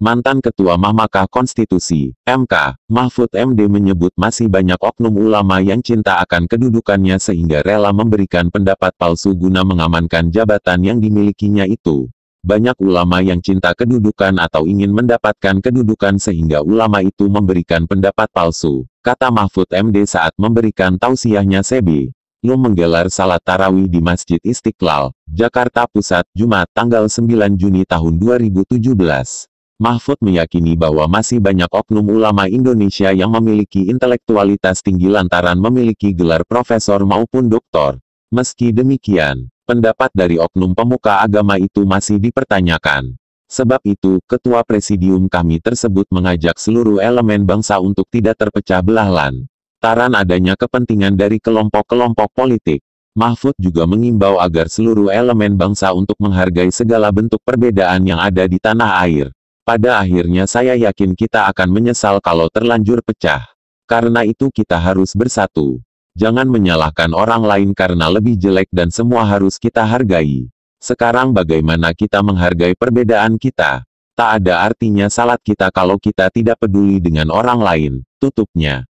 mantan Ketua Mahkamah Konstitusi, MK, Mahfud MD menyebut masih banyak oknum ulama yang cinta akan kedudukannya sehingga rela memberikan pendapat palsu guna mengamankan jabatan yang dimilikinya itu. Banyak ulama yang cinta kedudukan atau ingin mendapatkan kedudukan sehingga ulama itu memberikan pendapat palsu, kata Mahfud MD saat memberikan tausiahnya Sebi. Lu menggelar salat tarawih di Masjid Istiqlal, Jakarta Pusat, Jumat tanggal 9 Juni tahun 2017. Mahfud meyakini bahwa masih banyak oknum ulama Indonesia yang memiliki intelektualitas tinggi lantaran memiliki gelar profesor maupun doktor. Meski demikian, pendapat dari oknum pemuka agama itu masih dipertanyakan. Sebab itu, Ketua Presidium kami tersebut mengajak seluruh elemen bangsa untuk tidak terpecah belah lan. Taran adanya kepentingan dari kelompok-kelompok politik. Mahfud juga mengimbau agar seluruh elemen bangsa untuk menghargai segala bentuk perbedaan yang ada di tanah air. Pada akhirnya saya yakin kita akan menyesal kalau terlanjur pecah. Karena itu kita harus bersatu. Jangan menyalahkan orang lain karena lebih jelek dan semua harus kita hargai. Sekarang bagaimana kita menghargai perbedaan kita? Tak ada artinya salat kita kalau kita tidak peduli dengan orang lain, tutupnya.